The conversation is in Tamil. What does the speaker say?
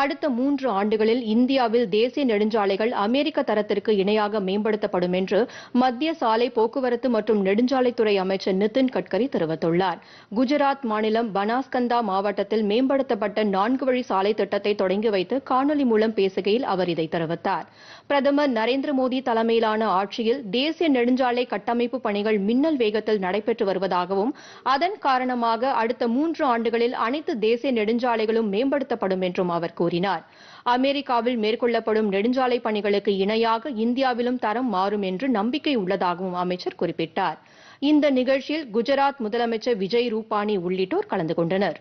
அடுத்த மூன்று ஆண்டுகளில் இந்தியாவில் தேசிய நெடுஞ்சாலைகள் அமெரிக்க தரத்திற்கு இணையாக மேம்படுத்தப்படும் என்று மத்திய சாலை போக்குவரத்து மற்றும் நெடுஞ்சாலைத்துறை அமைச்சர் நிதின் கட்கரி தெரிவித்துள்ளார் குஜராத் மாநிலம் பனாஸ்கந்தா மாவட்டத்தில் மேம்படுத்தப்பட்ட நான்கு வழி சாலை திட்டத்தை தொடங்கி வைத்து காணொலி மூலம் பேசுகையில் அவர் இதை தெரிவித்தார் பிரதமர் நரேந்திர மோடி தலைமையிலான ஆட்சியில் தேசிய நெடுஞ்சாலை கட்டமைப்பு பணிகள் மின்னல் வேகத்தில் நடைபெற்று வருவதாகவும் அதன் காரணமாக அடுத்த மூன்று ஆண்டுகளில் அனைத்து தேசிய நெடுஞ்சாலைகளும் மேம்படுத்தப்படும் என்றும் அவர் கூறினார் அமெரிக்காவில் மேற்கொள்ளப்படும் நெடுஞ்சாலை பணிகளுக்கு இணையாக இந்தியாவிலும் தரம் மாறும் என்று நம்பிக்கை உள்ளதாகவும் அமைச்சர் குறிப்பிட்டார் இந்த நிகழ்ச்சியில் குஜராத் முதலமைச்சர் விஜய் ரூபானி உள்ளிட்டோர் கலந்து கொண்டனா்